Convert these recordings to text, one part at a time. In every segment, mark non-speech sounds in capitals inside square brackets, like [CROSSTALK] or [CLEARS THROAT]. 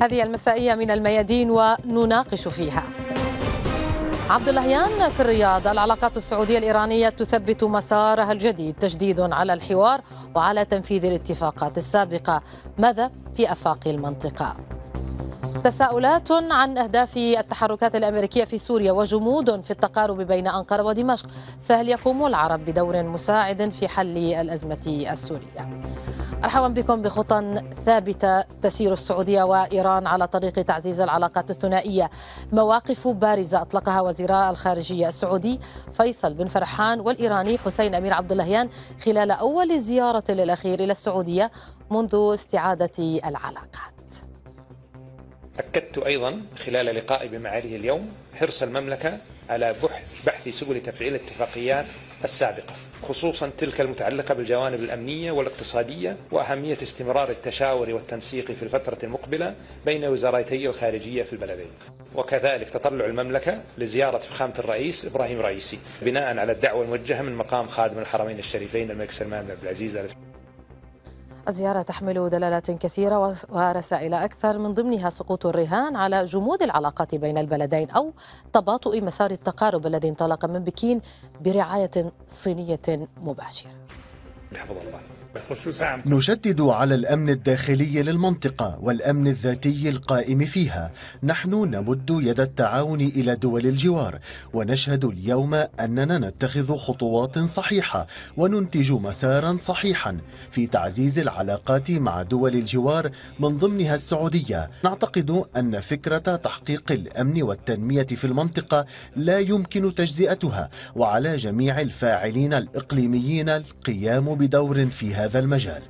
هذه المسائية من الميادين ونناقش فيها عبد اللهيان في الرياض العلاقات السعودية الإيرانية تثبت مسارها الجديد تجديد على الحوار وعلى تنفيذ الاتفاقات السابقة ماذا في أفاق المنطقة؟ تساؤلات عن أهداف التحركات الأمريكية في سوريا وجمود في التقارب بين أنقرة ودمشق فهل يقوم العرب بدور مساعد في حل الأزمة السورية؟ مرحبا بكم بخطى ثابتة تسير السعودية وإيران على طريق تعزيز العلاقات الثنائية مواقف بارزة أطلقها وزيراء الخارجية السعودي فيصل بن فرحان والإيراني حسين أمير عبد اللهيان خلال أول زيارة للأخير إلى السعودية منذ استعادة العلاقات أكدت أيضا خلال لقائي بمعاليه اليوم حرص المملكة على بحث, بحث سبل تفعيل اتفاقيات السابقة خصوصا تلك المتعلقة بالجوانب الأمنية والاقتصادية وأهمية استمرار التشاور والتنسيق في الفترة المقبلة بين وزارتي الخارجية في البلدين وكذلك تطلع المملكة لزيارة فخامة الرئيس إبراهيم رئيسي بناء على الدعوة الموجهة من مقام خادم الحرمين الشريفين الملك سلمان بن عبد العزيز الزيارة تحمل دلالات كثيرة ورسائل أكثر من ضمنها سقوط الرهان على جمود العلاقات بين البلدين أو تباطؤ مسار التقارب الذي انطلق من بكين برعاية صينية مباشرة حفظ الله نشدد على الامن الداخلي للمنطقه والامن الذاتي القائم فيها نحن نمد يد التعاون الى دول الجوار ونشهد اليوم اننا نتخذ خطوات صحيحه وننتج مسارا صحيحا في تعزيز العلاقات مع دول الجوار من ضمنها السعوديه نعتقد ان فكره تحقيق الامن والتنميه في المنطقه لا يمكن تجزئتها وعلى جميع الفاعلين الاقليميين القيام بدور في هذا المجال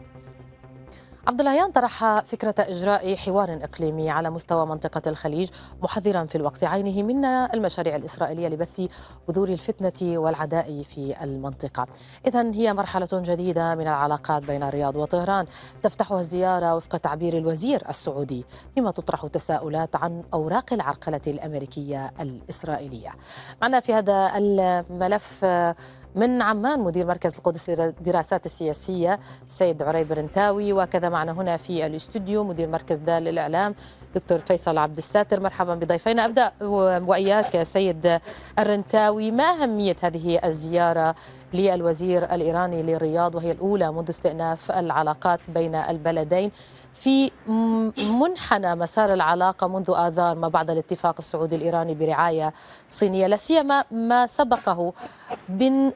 عبد العيان طرح فكرة إجراء حوار إقليمي على مستوى منطقة الخليج محذرا في الوقت عينه من المشاريع الإسرائيلية لبث بذور الفتنة والعداء في المنطقة إذا هي مرحلة جديدة من العلاقات بين الرياض وطهران تفتحها الزيارة وفق تعبير الوزير السعودي مما تطرح تساؤلات عن أوراق العرقلة الأمريكية الإسرائيلية معنا في هذا الملف من عمان مدير مركز القدس للدراسات السياسية سيد عريب برنتاوي وكذا معنا هنا في الاستوديو مدير مركز دال للإعلام دكتور فيصل عبد الساتر مرحبا بضيفينا أبدأ وإياك سيد الرنتاوي ما أهمية هذه الزيارة للوزير الإيراني للرياض وهي الأولى منذ استئناف العلاقات بين البلدين في منحنى مسار العلاقة منذ آذار ما بعد الاتفاق السعودي الإيراني برعاية صينية لا سيما ما سبقه من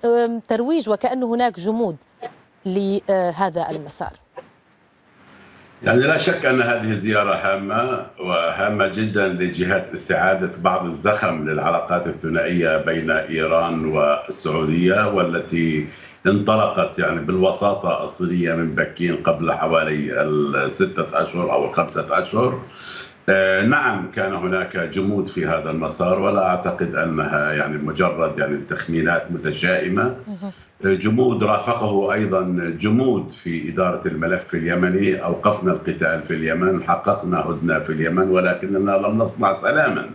ترويج وكأن هناك جمود لهذا المسار يعني لا شك ان هذه الزياره هامه وهامه جدا لجهه استعاده بعض الزخم للعلاقات الثنائيه بين ايران والسعوديه والتي انطلقت يعني بالوساطة الصينية من بكين قبل حوالي الستة أشهر أو الخمسة أشهر آه، نعم كان هناك جمود في هذا المسار ولا اعتقد انها يعني مجرد يعني تخمينات متشائمه آه، جمود رافقه ايضا جمود في اداره الملف في اليمني اوقفنا القتال في اليمن حققنا هدنه في اليمن ولكننا لم نصنع سلاما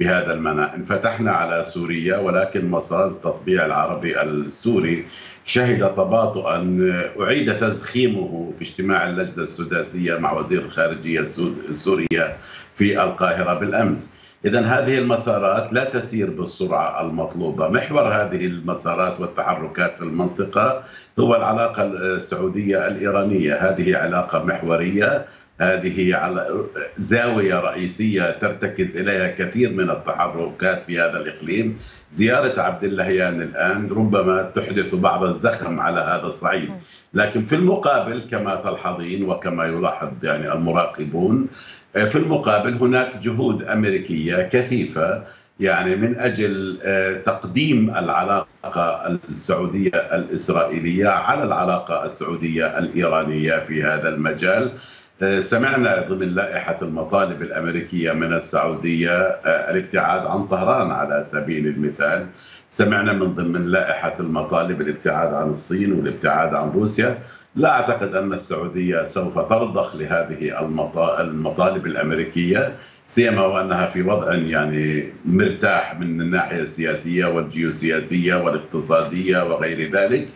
بهذا المناء انفتحنا على سوريا ولكن مسار التطبيع العربي السوري شهد تباطؤا اعيد تزخيمه في اجتماع اللجنه السداسيه مع وزير الخارجيه السوريه في القاهره بالامس. اذا هذه المسارات لا تسير بالسرعه المطلوبه، محور هذه المسارات والتحركات في المنطقه هو العلاقه السعوديه الايرانيه، هذه علاقه محوريه هذه على زاويه رئيسيه ترتكز اليها كثير من التحركات في هذا الاقليم، زياره عبد اللهيان الان ربما تحدث بعض الزخم على هذا الصعيد، لكن في المقابل كما تلحظين وكما يلاحظ يعني المراقبون في المقابل هناك جهود امريكيه كثيفه يعني من اجل آه، تقديم العلاقه السعوديه الاسرائيليه على العلاقه السعوديه الايرانيه في هذا المجال سمعنا ضمن لائحة المطالب الأمريكية من السعودية آه، الابتعاد عن طهران على سبيل المثال سمعنا من ضمن لائحة المطالب الابتعاد عن الصين والابتعاد عن روسيا لا اعتقد ان السعوديه سوف ترضخ لهذه المطالب الامريكيه سيما وانها في وضع يعني مرتاح من الناحيه السياسيه والجيوسياسيه والاقتصاديه وغير ذلك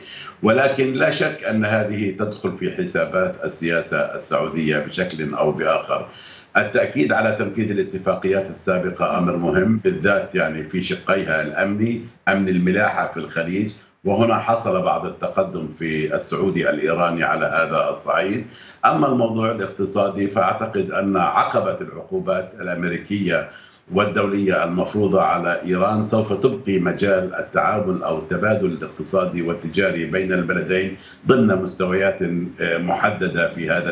ولكن لا شك ان هذه تدخل في حسابات السياسه السعوديه بشكل او باخر. التاكيد على تنفيذ الاتفاقيات السابقه امر مهم بالذات يعني في شقيها الامني امن الملاحه في الخليج وهنا حصل بعض التقدم في السعودي الايراني على هذا الصعيد، اما الموضوع الاقتصادي فاعتقد ان عقبه العقوبات الامريكيه والدولية المفروضة على إيران سوف تبقي مجال التعاون أو التبادل الاقتصادي والتجاري بين البلدين ضمن مستويات محددة في هذا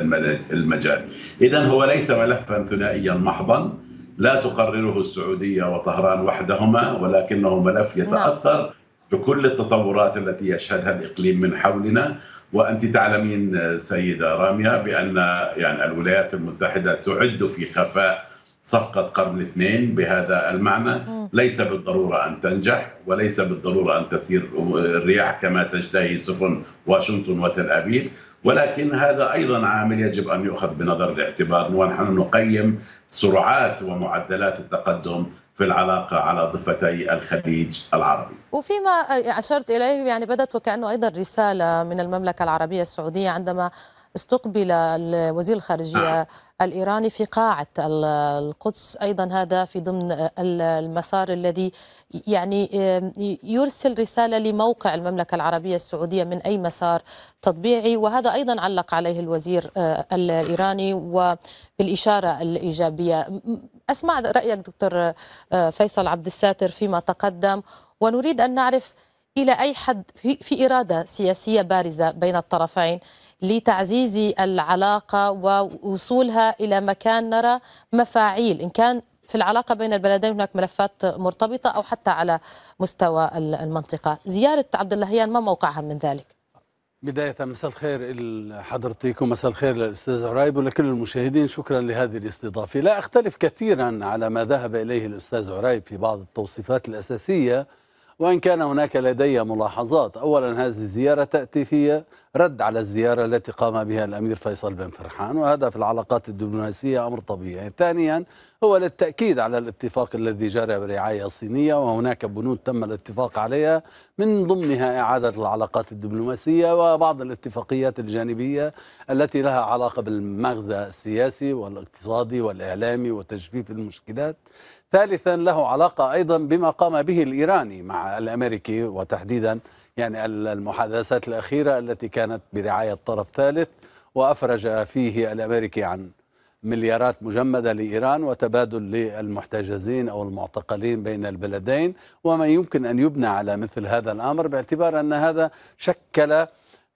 المجال إذا هو ليس ملفا ثنائيا محضا لا تقرره السعودية وطهران وحدهما ولكنه ملف نعم. يتأثر بكل التطورات التي يشهدها الاقليم من حولنا وانت تعلمين سيده راميه بان يعني الولايات المتحده تعد في خفاء صفقه قرن اثنين بهذا المعنى ليس بالضروره ان تنجح وليس بالضروره ان تسير الرياح كما تشتهي سفن واشنطن وتل ابيب ولكن هذا ايضا عامل يجب ان يؤخذ بنظر الاعتبار ونحن نقيم سرعات ومعدلات التقدم في العلاقه على ضفتي الخليج العربي. وفيما اشرت اليه يعني بدت وكانه ايضا رساله من المملكه العربيه السعوديه عندما استقبل وزير الخارجية نعم. الإيراني في قاعة القدس أيضا هذا في ضمن المسار الذي يعني يرسل رسالة لموقع المملكة العربية السعودية من أي مسار تطبيعي وهذا أيضا علق عليه الوزير آه، الإيراني وبالإشارة الإيجابية أسمع رأيك دكتور آه، فيصل عبد الساتر فيما تقدم ونريد أن نعرف إلى أي حد في إرادة سياسية بارزة بين الطرفين لتعزيز العلاقة ووصولها إلى مكان نرى مفاعيل إن كان في العلاقة بين البلدين هناك ملفات مرتبطة أو حتى على مستوى المنطقة زيارة عبد اللهيان ما موقعها من ذلك؟ بداية مساء الخير لحضرتك ومساء الخير للأستاذ عرايب ولكل المشاهدين شكرا لهذه الاستضافة لا أختلف كثيرا على ما ذهب إليه الأستاذ عرايب في بعض التوصيفات الأساسية وإن كان هناك لدي ملاحظات أولا هذه الزيارة تأتي في رد على الزيارة التي قام بها الأمير فيصل بن فرحان وهذا في العلاقات الدبلوماسية أمر طبيعي ثانيا هو للتأكيد على الاتفاق الذي جرى برعاية صينية وهناك بنود تم الاتفاق عليها من ضمنها إعادة العلاقات الدبلوماسية وبعض الاتفاقيات الجانبية التي لها علاقة بالمغزى السياسي والاقتصادي والإعلامي وتجفيف المشكلات ثالثا له علاقة أيضا بما قام به الإيراني مع الأمريكي وتحديدا يعني المحادثات الأخيرة التي كانت برعاية طرف ثالث وأفرج فيه الأمريكي عن مليارات مجمدة لإيران وتبادل للمحتجزين أو المعتقلين بين البلدين وما يمكن أن يبنى على مثل هذا الأمر باعتبار أن هذا شكل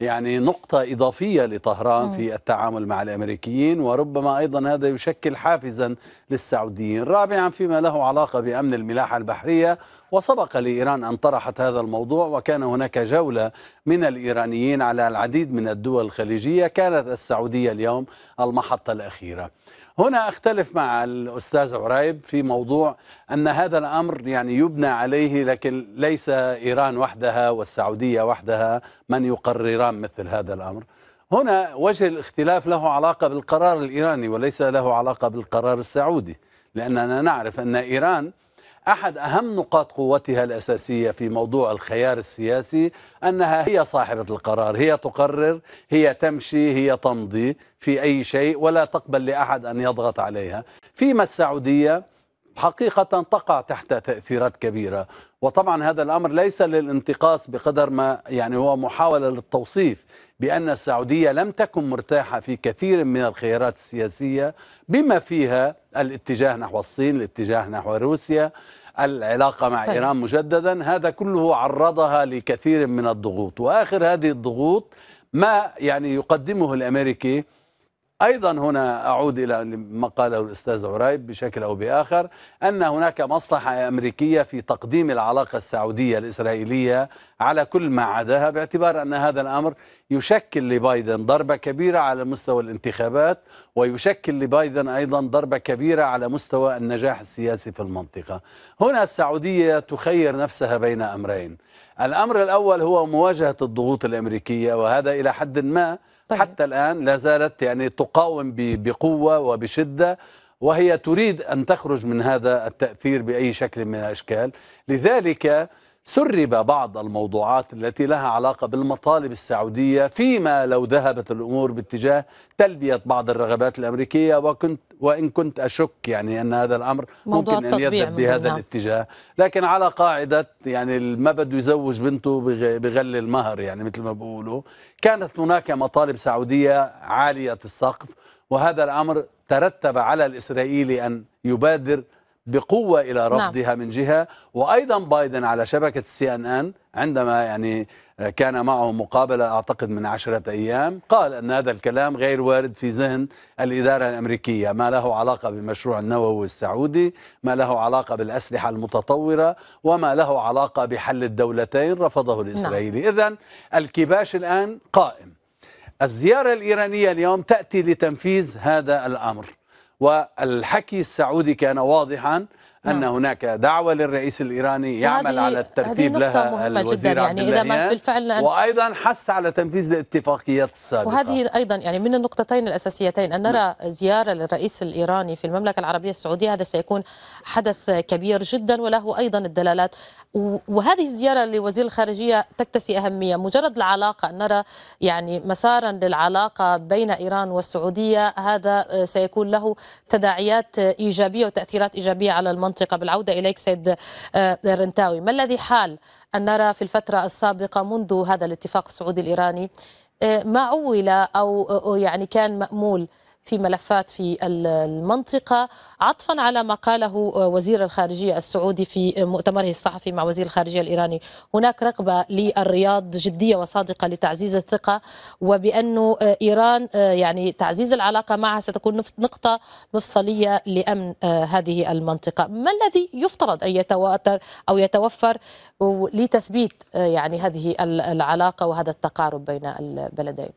يعني نقطة إضافية لطهران في التعامل مع الأمريكيين وربما أيضا هذا يشكل حافزا للسعوديين رابعا فيما له علاقة بأمن الملاحة البحرية وسبق لإيران أن طرحت هذا الموضوع وكان هناك جولة من الإيرانيين على العديد من الدول الخليجية كانت السعودية اليوم المحطة الأخيرة هنا أختلف مع الأستاذ عريب في موضوع أن هذا الأمر يعني يبنى عليه لكن ليس إيران وحدها والسعودية وحدها من يقرران مثل هذا الأمر هنا وجه الاختلاف له علاقة بالقرار الإيراني وليس له علاقة بالقرار السعودي لأننا نعرف أن إيران أحد أهم نقاط قوتها الأساسية في موضوع الخيار السياسي أنها هي صاحبة القرار هي تقرر هي تمشي هي تمضي في أي شيء ولا تقبل لأحد أن يضغط عليها فيما السعودية حقيقة تقع تحت تأثيرات كبيرة وطبعا هذا الأمر ليس للانتقاص بقدر ما يعني هو محاولة للتوصيف بأن السعودية لم تكن مرتاحة في كثير من الخيارات السياسية بما فيها الاتجاه نحو الصين الاتجاه نحو روسيا العلاقة مع طيب. إيران مجددا هذا كله عرضها لكثير من الضغوط وآخر هذه الضغوط ما يعني يقدمه الأمريكي أيضا هنا أعود إلى ما قاله الأستاذ عريب بشكل أو بآخر أن هناك مصلحة أمريكية في تقديم العلاقة السعودية الإسرائيلية على كل ما عداها باعتبار أن هذا الأمر يشكل لبايدن ضربة كبيرة على مستوى الانتخابات ويشكل لبايدن أيضا ضربة كبيرة على مستوى النجاح السياسي في المنطقة هنا السعودية تخير نفسها بين أمرين الأمر الأول هو مواجهة الضغوط الأمريكية وهذا إلى حد ما طيب. حتى الآن لا زالت يعني تقاوم بقوة وبشدة وهي تريد أن تخرج من هذا التأثير بأي شكل من الأشكال لذلك سرب بعض الموضوعات التي لها علاقة بالمطالب السعودية فيما لو ذهبت الأمور باتجاه تلبية بعض الرغبات الأمريكية وكنت وإن كنت أشك يعني أن هذا الأمر ممكن أن يذهب بهذا الاتجاه لكن على قاعدة يعني ما بده يزوج بنته بغل المهر يعني مثل ما بقولوا كانت هناك مطالب سعودية عالية السقف وهذا الأمر ترتب على الإسرائيلي أن يبادر بقوة إلى نعم. رفضها نعم. من جهة وأيضا بايدن على شبكة السي أن أن عندما يعني كان معه مقابلة أعتقد من عشرة أيام قال أن هذا الكلام غير وارد في ذهن الإدارة الأمريكية ما له علاقة بمشروع النووي السعودي ما له علاقة بالأسلحة المتطورة وما له علاقة بحل الدولتين رفضه الإسرائيلي نعم. إذن الكباش الآن قائم الزيارة الإيرانية اليوم تأتي لتنفيذ هذا الأمر والحكي السعودي كان واضحا نعم. أن هناك دعوة للرئيس الإيراني يعمل على الترتيب لها الوزير يعني عبد إذا ما بالفعل أن وأيضا حث على تنفيذ الاتفاقيات السابقة وهذه أيضا يعني من النقطتين الأساسيتين أن نرى زيارة للرئيس الإيراني في المملكة العربية السعودية هذا سيكون حدث كبير جدا وله أيضا الدلالات وهذه الزيارة لوزير الخارجية تكتسي أهمية مجرد العلاقة أن نرى يعني مسارا للعلاقة بين إيران والسعودية هذا سيكون له تداعيات إيجابية وتأثيرات إيجابية على المنطقة المنطقة بالعودة إليك سيد آه، رنتاوي ما الذي حال أن نرى في الفترة السابقة منذ هذا الاتفاق السعودي الإيراني آه، ما عول أو يعني كان مأمول في ملفات في المنطقة عطفا على ما قاله آه، وزير الخارجية السعودي في آه، مؤتمره الصحفي مع وزير الخارجية الإيراني هناك رغبة للرياض جدية وصادقة لتعزيز الثقة وبأن آه، إيران يعني تعزيز العلاقة معها ستكون نقطة مفصلية لأمن هذه المنطقة ما الذي يفترض أن يتواتر أو يتوفر لتثبيت يعني هذه العلاقة وهذا التقارب بين البلدين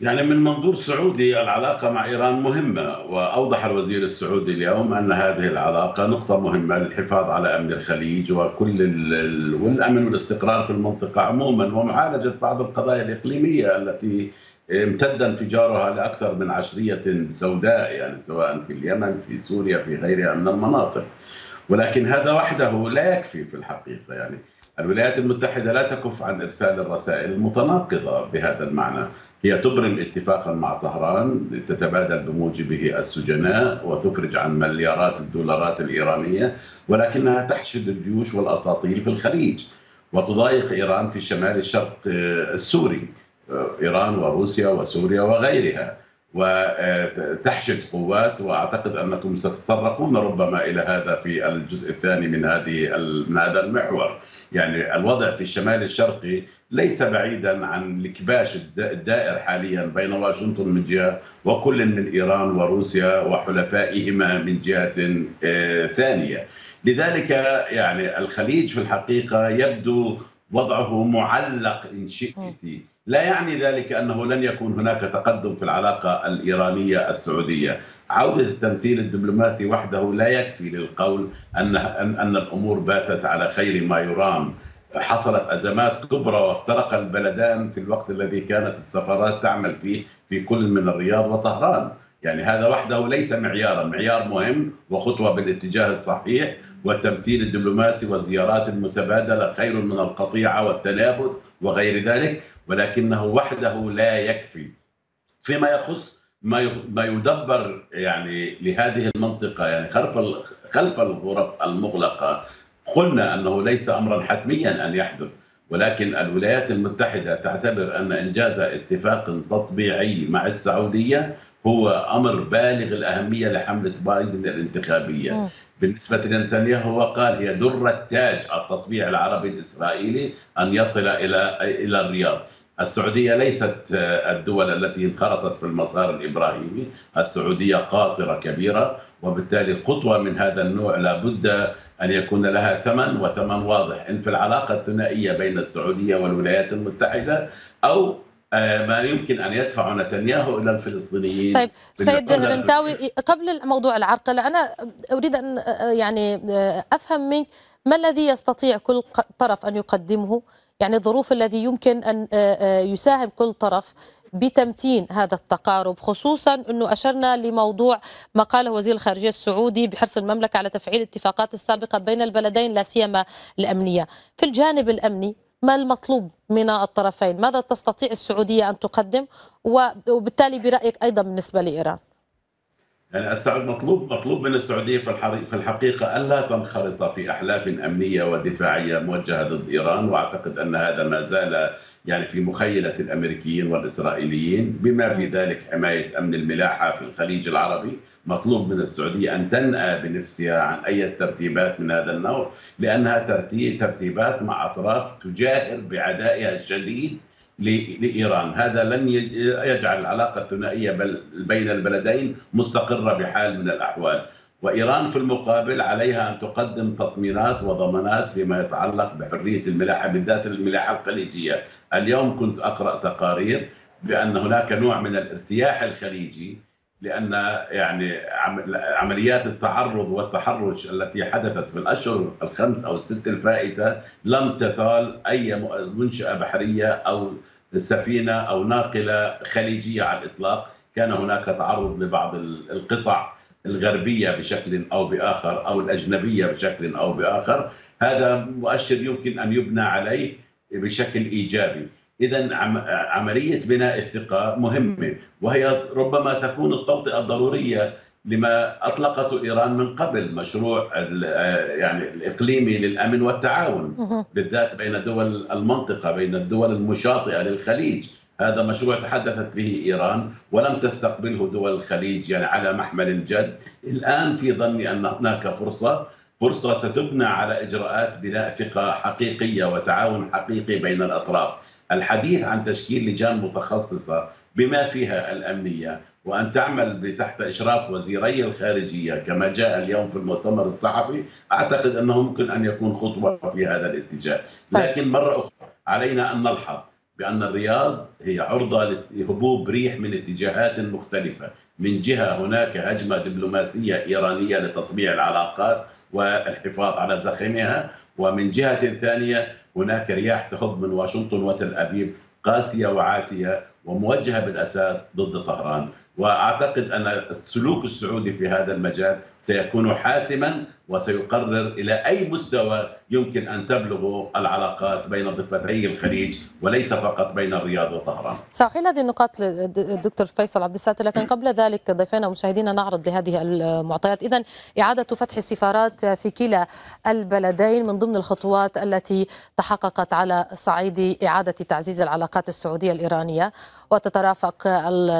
يعني من منظور سعودي العلاقة مع إيران مهمة وأوضح الوزير السعودي اليوم أن هذه العلاقة نقطة مهمة للحفاظ على أمن الخليج وكل والأمن والاستقرار في المنطقة عموما ومعالجة بعض القضايا الإقليمية التي امتد انفجارها لأكثر من عشرية سوداء يعني سواء في اليمن في سوريا في غيرها من المناطق ولكن هذا وحده لا يكفي في الحقيقة يعني الولايات المتحدة لا تكف عن إرسال الرسائل المتناقضة بهذا المعنى هي تبرم اتفاقا مع طهران تتبادل بموجبه السجناء وتفرج عن مليارات الدولارات الإيرانية ولكنها تحشد الجيوش والأساطيل في الخليج وتضايق إيران في شمال الشرق السوري إيران وروسيا وسوريا وغيرها وتحشد قوات واعتقد انكم ستتطرقون ربما الى هذا في الجزء الثاني من هذه من هذا المحور، يعني الوضع في الشمال الشرقي ليس بعيدا عن الكباش الدائر حاليا بين واشنطن من جهه وكل من ايران وروسيا وحلفائهما من جهه آه، ثانيه، لذلك يعني الخليج في الحقيقه يبدو وضعه معلق ان شئت لا يعني ذلك انه لن يكون هناك تقدم في العلاقه الايرانيه السعوديه، عوده التمثيل الدبلوماسي وحده لا يكفي للقول ان ان, الامور باتت على خير ما يرام، حصلت ازمات كبرى وافترق البلدان في الوقت الذي كانت السفارات تعمل فيه في كل من الرياض وطهران، يعني هذا وحده ليس معيارا، معيار مهم وخطوه بالاتجاه الصحيح والتمثيل الدبلوماسي والزيارات المتبادله خير من القطيعه والتنابذ وغير ذلك ولكنه وحده لا يكفي. فيما يخص ما ما يدبر يعني لهذه المنطقه يعني خلف خلف الغرف المغلقه قلنا انه ليس امرا حتميا ان يحدث ولكن الولايات المتحدة تعتبر أن إنجاز اتفاق تطبيعي مع السعودية هو أمر بالغ الأهمية لحملة بايدن الانتخابية م. بالنسبة لنتنياهو هو قال هي درة تاج التطبيع العربي الإسرائيلي أن يصل إلى إلى الرياض السعودية ليست آه، الدول التي انخرطت في المسار الإبراهيمي السعودية قاطرة كبيرة وبالتالي خطوة من هذا النوع لابد أن يكون لها ثمن وثمن واضح إن في العلاقة الثنائية بين السعودية والولايات المتحدة أو آه، ما يمكن ان يدفع نتنياهو الى الفلسطينيين طيب سيد رنتاوي قبل الموضوع العرقله انا اريد ان آه، يعني افهم منك ما الذي يستطيع كل طرف ان يقدمه يعني الظروف الذي يمكن أن آه، آه، يساهم كل طرف بتمتين هذا التقارب خصوصا انه اشرنا لموضوع ما قاله وزير الخارجيه السعودي بحرص المملكه على تفعيل الاتفاقات السابقه بين البلدين لا سيما الامنيه. في الجانب الامني ما المطلوب من الطرفين؟ ماذا تستطيع السعوديه ان تقدم؟ وبالتالي برايك ايضا بالنسبه لايران؟ يعني مطلوب مطلوب من السعوديه في في الحقيقه الا تنخرط في احلاف امنيه ودفاعيه موجهه ضد ايران واعتقد ان هذا ما زال يعني في مخيله الامريكيين والاسرائيليين بما في نعم. ذلك حمايه امن الملاحه في الخليج العربي مطلوب من السعوديه ان تنأى بنفسها عن اي ترتيبات من هذا النوع لانها ترتيبات مع اطراف تجاهر بعدائها الشديد لإيران هذا لن يجعل العلاقة الثنائية بين البلدين مستقرة بحال من الأحوال وإيران في المقابل عليها أن تقدم تطمينات وضمانات فيما يتعلق بحرية الملاحة بالذات الملاحة الخليجية اليوم كنت أقرأ تقارير بأن هناك نوع من الارتياح الخليجي لان يعني عمليات التعرض والتحرش التي حدثت في الاشهر الخمس او الست الفائته لم تطال اي منشاه بحريه او سفينه او ناقله خليجيه على الاطلاق، كان هناك تعرض لبعض القطع الغربيه بشكل او باخر او الاجنبيه بشكل او باخر، هذا مؤشر يمكن ان يبنى عليه بشكل ايجابي. اذا عمليه بناء الثقه مهمه وهي ربما تكون التوطئه الضروريه لما اطلقته ايران من قبل مشروع آه، يعني الاقليمي للامن والتعاون بالذات بين دول المنطقه بين الدول المشاطئه للخليج هذا مشروع تحدثت به ايران ولم تستقبله دول الخليج يعني على محمل الجد الان في ظني ان هناك فرصه فرصه ستبنى على اجراءات بناء ثقه حقيقيه وتعاون حقيقي بين الاطراف الحديث عن تشكيل لجان متخصصة بما فيها الأمنية وأن تعمل تحت إشراف وزيري الخارجية كما جاء اليوم في المؤتمر الصحفي أعتقد أنه ممكن أن يكون خطوة في هذا الاتجاه طيب. لكن مرة أخرى علينا أن نلحظ بأن الرياض هي عرضة لهبوب ريح من اتجاهات مختلفة من جهة هناك هجمة دبلوماسية إيرانية لتطبيع العلاقات والحفاظ على زخمها ومن جهة ثانية هناك رياح تهب من واشنطن وتل أبيب قاسية وعاتية وموجهة بالأساس ضد طهران وأعتقد أن السلوك السعودي في هذا المجال سيكون حاسما وسيقرر إلى أي مستوى يمكن أن تبلغ العلاقات بين ضفتي الخليج وليس فقط بين الرياض وطهران سأحيل هذه النقاط للدكتور فيصل عبد الساتر لكن قبل ذلك ضيفينا ومشاهدينا نعرض لهذه المعطيات إذا إعادة فتح السفارات في كلا البلدين من ضمن الخطوات التي تحققت على صعيد إعادة تعزيز العلاقات السعودية الإيرانية وتترافق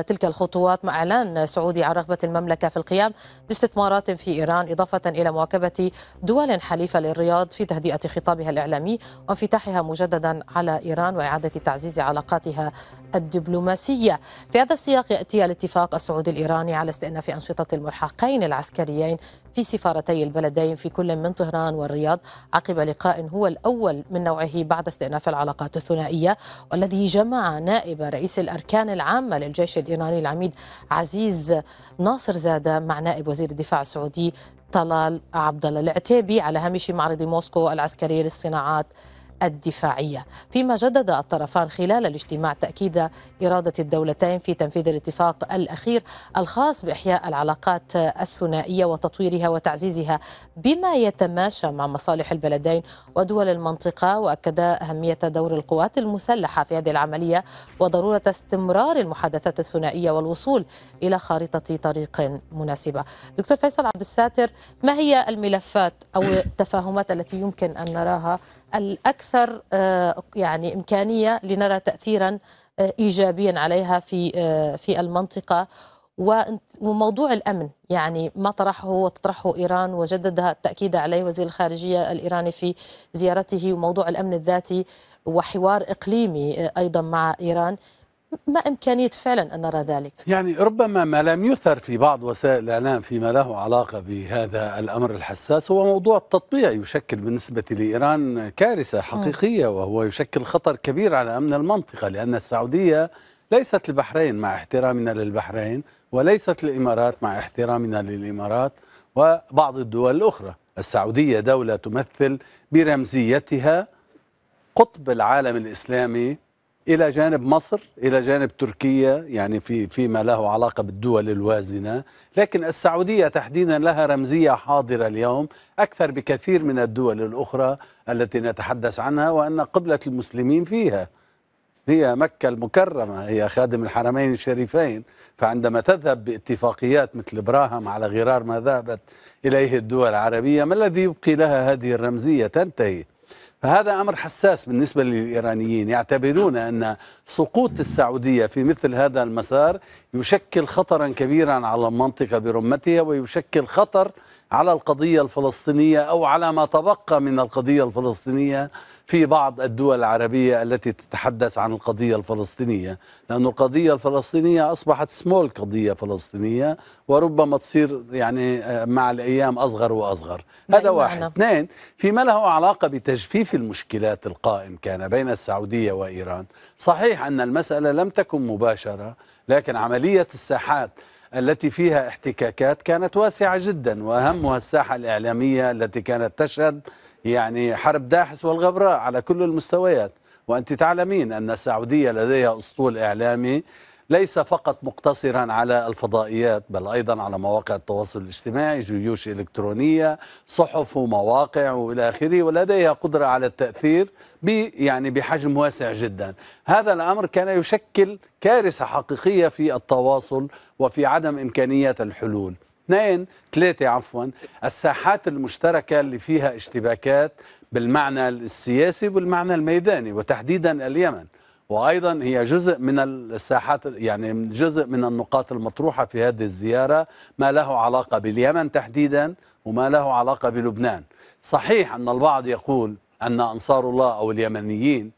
تلك الخطوات مع إعلان سعودي عن رغبة المملكة في القيام باستثمارات في إيران إضافة إلى مواكبة مواكبة دول حليفة للرياض في تهدئة خطابها الإعلامي وانفتاحها مجددا على إيران وإعادة تعزيز علاقاتها الدبلوماسية في هذا السياق يأتي الاتفاق السعودي الإيراني على استئناف أنشطة الملحقين العسكريين في سفارتي البلدين في كل من طهران والرياض عقب لقاء هو الأول من نوعه بعد استئناف العلاقات الثنائية والذي جمع نائب رئيس الأركان العامة للجيش الإيراني العميد عزيز ناصر زادة مع نائب وزير الدفاع السعودي طلال عبد الله العتيبي على هامش معرض موسكو العسكري للصناعات الدفاعية فيما جدد الطرفان خلال الاجتماع تأكيد إرادة الدولتين في تنفيذ الاتفاق الأخير الخاص بإحياء العلاقات الثنائية وتطويرها وتعزيزها بما يتماشى مع مصالح البلدين ودول المنطقة واكد أهمية دور القوات المسلحة في هذه العملية وضرورة استمرار المحادثات الثنائية والوصول إلى خارطة طريق مناسبة دكتور فيصل عبد الساتر ما هي الملفات أو التفاهمات التي يمكن أن نراها الأكثر آه، يعني إمكانية لنرى تأثيرا آه، إيجابيا عليها في آه، في المنطقة وموضوع الامن يعني ما طرحه وتطرحه ايران وجددها التاكيد عليه وزير الخارجيه الايراني في زيارته وموضوع الامن الذاتي وحوار اقليمي ايضا مع ايران ما إمكانية فعلا أن نرى ذلك يعني ربما ما لم يثر في بعض وسائل الإعلام فيما له علاقة بهذا الأمر الحساس هو موضوع التطبيع يشكل بالنسبة لإيران كارثة حقيقية وهو يشكل خطر كبير على أمن المنطقة لأن السعودية ليست البحرين مع احترامنا للبحرين وليست الإمارات مع احترامنا للإمارات وبعض الدول الأخرى السعودية دولة تمثل برمزيتها قطب العالم الإسلامي الى جانب مصر الى جانب تركيا يعني في فيما له علاقه بالدول الوازنه لكن السعوديه تحديدا لها رمزيه حاضره اليوم اكثر بكثير من الدول الاخرى التي نتحدث عنها وان قبله المسلمين فيها هي مكه المكرمه هي خادم الحرمين الشريفين فعندما تذهب باتفاقيات مثل ابراهام على غرار ما ذهبت اليه الدول العربيه ما الذي يبقي لها هذه الرمزيه تنتهي فهذا أمر حساس بالنسبة للإيرانيين يعتبرون أن سقوط السعودية في مثل هذا المسار يشكل خطرا كبيرا على المنطقة برمتها ويشكل خطر على القضية الفلسطينية أو على ما تبقى من القضية الفلسطينية في بعض الدول العربية التي تتحدث عن القضية الفلسطينية لأن القضية الفلسطينية أصبحت سمول قضية فلسطينية وربما تصير يعني آه، مع الأيام أصغر وأصغر هذا واحد اثنين فيما له علاقة بتجفيف المشكلات القائم كان بين السعودية وإيران صحيح أن المسألة لم تكن مباشرة لكن عملية الساحات التي فيها احتكاكات كانت واسعة جدا وأهمها الساحة الإعلامية التي كانت تشهد يعني حرب داحس والغبراء على كل المستويات وأنت تعلمين أن السعودية لديها أسطول إعلامي ليس فقط مقتصرا على الفضائيات بل أيضا على مواقع التواصل الاجتماعي جيوش إلكترونية صحف ومواقع وإلى آخره ولديها قدرة على التأثير يعني بحجم واسع جدا هذا الأمر كان يشكل كارثة حقيقية في التواصل وفي عدم إمكانية الحلول اثنين ثلاثة عفوا الساحات المشتركة اللي فيها اشتباكات بالمعنى السياسي والمعنى الميداني وتحديدا اليمن وايضا هي جزء من الساحات يعني جزء من النقاط المطروحه في هذه الزياره ما له علاقه باليمن تحديدا وما له علاقه بلبنان. صحيح ان البعض يقول ان انصار الله او اليمنيين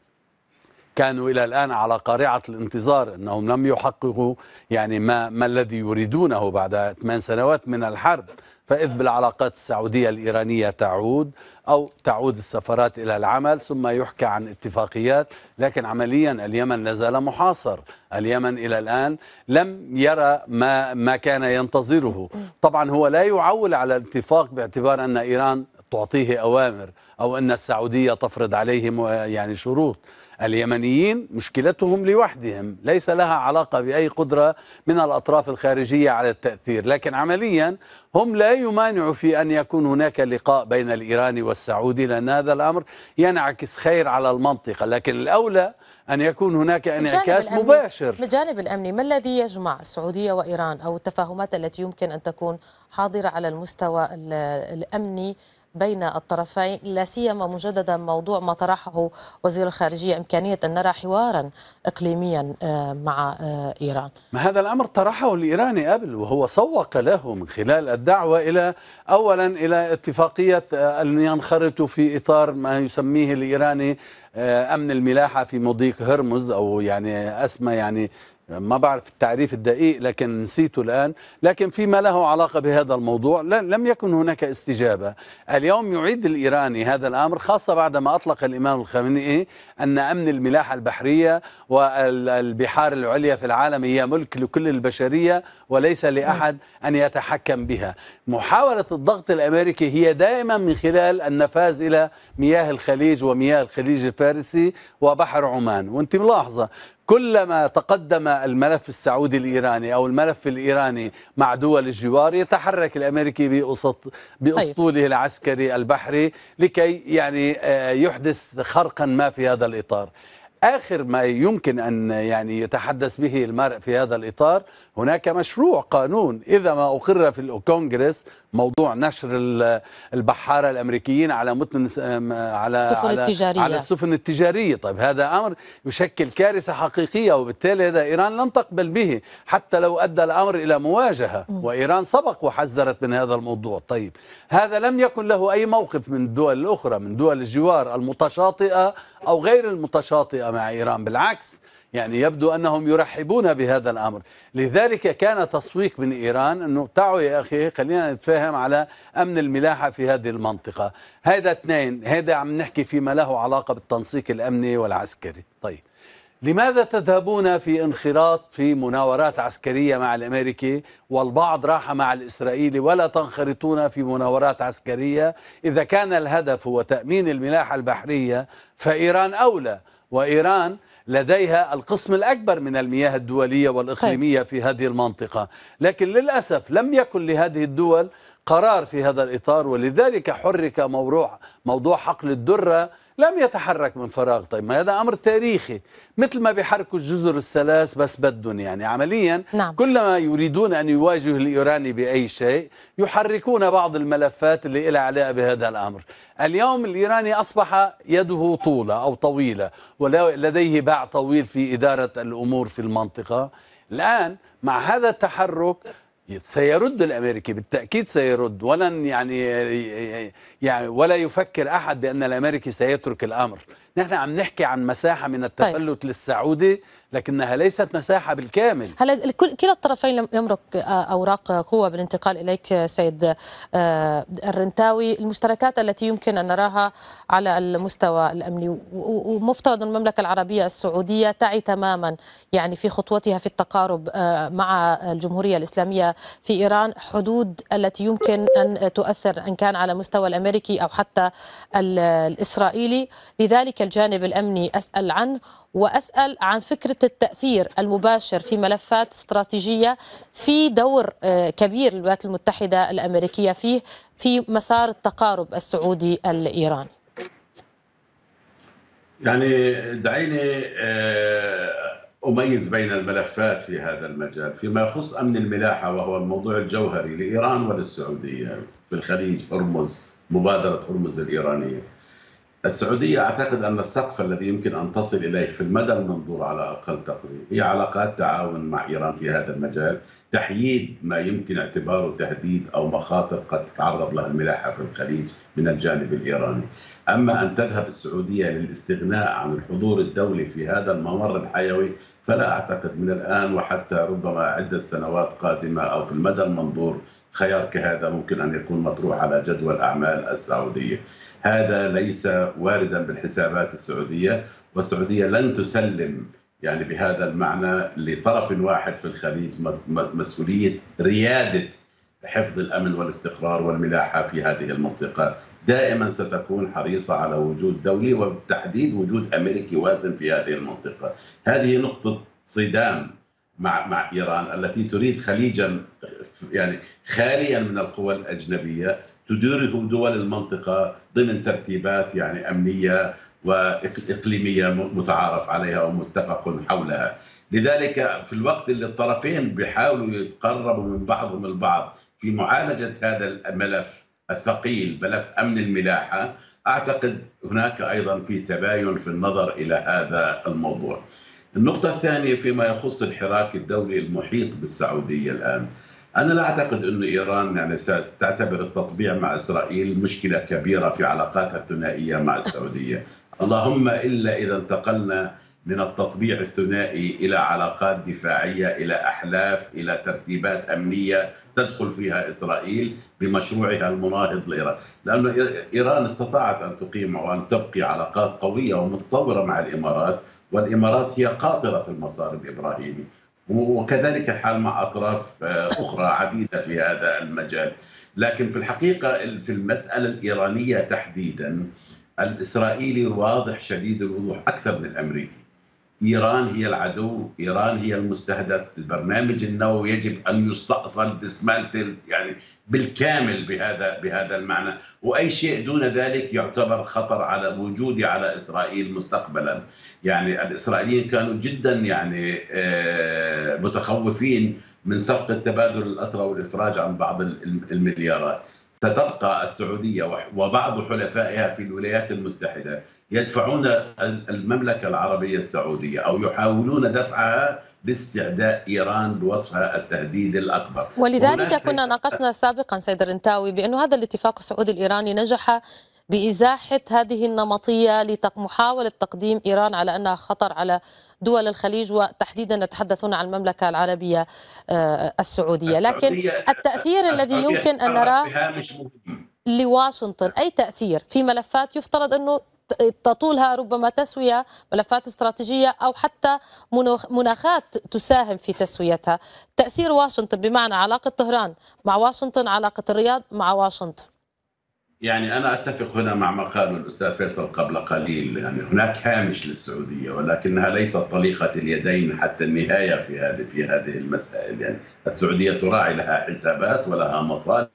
كانوا إلى الآن على قارعة الانتظار أنهم لم يحققوا يعني ما, ما الذي يريدونه بعد ثمان سنوات من الحرب فإذ بالعلاقات السعودية الإيرانية تعود أو تعود السفارات إلى العمل ثم يحكى عن اتفاقيات لكن عمليا اليمن لازال محاصر اليمن إلى الآن لم يرى ما, ما كان ينتظره طبعا هو لا يعول على الاتفاق باعتبار أن إيران تعطيه أوامر أو أن السعودية تفرض عليه يعني شروط اليمنيين مشكلتهم لوحدهم ليس لها علاقة بأي قدرة من الأطراف الخارجية على التأثير لكن عمليا هم لا يمانعوا في أن يكون هناك لقاء بين الإيراني والسعودي لأن هذا الأمر ينعكس خير على المنطقة لكن الأولى أن يكون هناك انعكاس مباشر من الجانب الأمني ما الذي يجمع السعودية وإيران أو التفاهمات التي يمكن أن تكون حاضرة على المستوى الأمني بين الطرفين لا سيما مجددا موضوع ما طرحه وزير الخارجيه امكانيه ان نرى حوارا اقليميا آه، مع آه، ايران. ما هذا الامر طرحه الايراني قبل وهو سوق له من خلال الدعوه الى اولا الى اتفاقيه آه، ان ينخرطوا في اطار ما يسميه الايراني امن الملاحه في مضيق هرمز او يعني اسمى يعني ما بعرف التعريف الدقيق لكن نسيته الآن لكن فيما له علاقة بهذا الموضوع لم يكن هناك استجابة اليوم يعيد الإيراني هذا الأمر خاصة بعدما أطلق الإمام الخامنئي أن أمن الملاحة البحرية والبحار العليا في العالم هي ملك لكل البشرية وليس لأحد أن يتحكم بها محاولة الضغط الأمريكي هي دائما من خلال النفاذ إلى مياه الخليج ومياه الخليج الفارسي وبحر عمان وانت ملاحظة كلما تقدم الملف السعودي الايراني او الملف الايراني مع دول الجوار يتحرك الامريكي بأسط باسطوله طيب. العسكري البحري لكي يعني آه، يحدث خرقا ما في هذا الاطار. اخر ما يمكن ان يعني يتحدث به المرء في هذا الاطار هناك مشروع قانون اذا ما اقر في الكونغرس موضوع نشر البحاره الامريكيين على متن على السفن على التجاريه على السفن التجاريه طيب هذا امر يشكل كارثه حقيقيه وبالتالي هذا ايران لن تقبل به حتى لو ادى الامر الى مواجهه وايران سبق وحذرت من هذا الموضوع طيب هذا لم يكن له اي موقف من الدول الاخرى من دول الجوار المتشاطئه او غير المتشاطئه مع ايران بالعكس يعني يبدو أنهم يرحبون بهذا الأمر لذلك كان تصويق من إيران أنه تعوا يا أخي خلينا نتفاهم على أمن الملاحة في هذه المنطقة هذا اثنين هذا عم نحكي فيما له علاقة بالتنسيق الأمني والعسكري طيب لماذا تذهبون في انخراط في مناورات عسكرية مع الأمريكي والبعض راح مع الإسرائيلي ولا تنخرطون في مناورات عسكرية إذا كان الهدف هو تأمين الملاحة البحرية فإيران أولى وإيران لديها القسم الأكبر من المياه الدولية والإقليمية طيب. في هذه المنطقة لكن للأسف لم يكن لهذه الدول قرار في هذا الإطار ولذلك حرك موضوع, موضوع حقل الدرة لم يتحرك من فراغ طيب ما هذا امر تاريخي مثل ما بيحركوا الجزر الثلاث بس بدهم يعني عمليا نعم. كلما يريدون ان يواجهوا الايراني باي شيء يحركون بعض الملفات اللي لها علاقه بهذا الامر اليوم الايراني اصبح يده طوله او طويله ولديه باع طويل في اداره الامور في المنطقه الان مع هذا التحرك سيرد الامريكي بالتاكيد سيرد ولن يعني يعني ولا يفكر احد بان الامريكي سيترك الامر نحن عم نحكي عن مساحه من طيب. التفلت طيب. للسعودي لكنها ليست مساحه بالكامل هلا كلا الطرفين يملك اوراق قوه بالانتقال اليك سيد الرنتاوي المشتركات التي يمكن ان نراها على المستوى الامني ومفترض المملكه العربيه السعوديه تعي تماما يعني في خطوتها في التقارب مع الجمهوريه الاسلاميه في ايران حدود التي يمكن ان تؤثر ان كان على مستوى الامريكي او حتى الاسرائيلي لذلك الجانب الامني اسال عنه واسال عن فكره التاثير المباشر في ملفات استراتيجيه في دور آه، كبير للولايات المتحده الامريكيه فيه في مسار التقارب السعودي الايراني. يعني دعيني آه، اميز بين الملفات في هذا المجال فيما يخص امن الملاحه وهو الموضوع الجوهري لايران وللسعوديه في الخليج هرمز مبادره هرمز الايرانيه السعودية أعتقد أن السقف الذي يمكن أن تصل إليه في المدى المنظور على أقل تقدير هي علاقات تعاون مع إيران في هذا المجال تحييد ما يمكن اعتباره تهديد أو مخاطر قد تتعرض لها الملاحة في الخليج من الجانب الإيراني أما أن تذهب السعودية للاستغناء عن الحضور الدولي في هذا الممر الحيوي فلا أعتقد من الآن وحتى ربما عدة سنوات قادمة أو في المدى المنظور خيار كهذا ممكن أن يكون مطروح على جدول أعمال السعودية هذا ليس واردا بالحسابات السعودية والسعودية لن تسلم يعني بهذا المعنى لطرف واحد في الخليج مسؤولية ريادة حفظ الامن والاستقرار والملاحه في هذه المنطقه، دائما ستكون حريصه على وجود دولي وبالتحديد وجود امريكي وازن في هذه المنطقه، هذه نقطه صدام مع مع ايران التي تريد خليجا يعني خاليا من القوى الاجنبيه تديره دول المنطقه ضمن ترتيبات يعني امنيه واقليميه متعارف عليها ومتفق حولها لذلك في الوقت اللي الطرفين بيحاولوا يتقربوا من بعضهم البعض في معالجه هذا الملف الثقيل ملف امن الملاحه اعتقد هناك ايضا في تباين في النظر الى هذا الموضوع النقطة الثانية فيما يخص الحراك الدولي المحيط بالسعودية الآن أنا لا أعتقد أن إيران يعني ستعتبر التطبيع مع إسرائيل مشكلة كبيرة في علاقاتها الثنائية مع السعودية اللهم إلا إذا انتقلنا من التطبيع الثنائي إلى علاقات دفاعية إلى أحلاف إلى ترتيبات أمنية تدخل فيها إسرائيل بمشروعها المناهض لإيران لأن إيران استطاعت أن تقيم وأن تبقي علاقات قوية ومتطورة مع الإمارات والامارات هي قاطره المسار الابراهيمي وكذلك الحال مع اطراف آه، اخرى عديده في هذا المجال لكن في الحقيقه في المساله الايرانيه تحديدا الاسرائيلي واضح شديد الوضوح اكثر من الامريكي إيران هي العدو إيران هي المستهدف البرنامج النووي يجب أن يستأصل ديسمانتل يعني بالكامل بهذا بهذا المعنى وأي شيء دون ذلك يعتبر خطر على وجودي على إسرائيل مستقبلا يعني الإسرائيليين كانوا جدا يعني آه، متخوفين من صفقه تبادل الأسرى والإفراج عن بعض المليارات ستبقى السعوديه وبعض حلفائها في الولايات المتحده يدفعون المملكه العربيه السعوديه او يحاولون دفعها لاستعداء ايران بوصفها التهديد الاكبر ولذلك كنا ناقشنا سابقا سيد الرنتاوي بانه هذا الاتفاق السعودي الايراني نجح بإزاحة هذه النمطية لمحاولة تقديم إيران على أنها خطر على دول الخليج وتحديدا نتحدث هنا عن المملكة العربية آه، السعودية لكن التأثير الذي يمكن أن نراه لواشنطن أي تأثير في ملفات يفترض أنه تطولها ربما تسوية ملفات استراتيجية أو حتى مناخات تساهم في تسويتها تأثير واشنطن بمعنى علاقة طهران مع واشنطن علاقة الرياض مع واشنطن يعني أنا أتفق هنا مع ما قاله الأستاذ فيصل قبل قليل يعني هناك هامش للسعودية ولكنها ليست طليقة اليدين حتى النهاية في هذه في هذه المسائل يعني السعودية تراعي لها حسابات ولها مصالح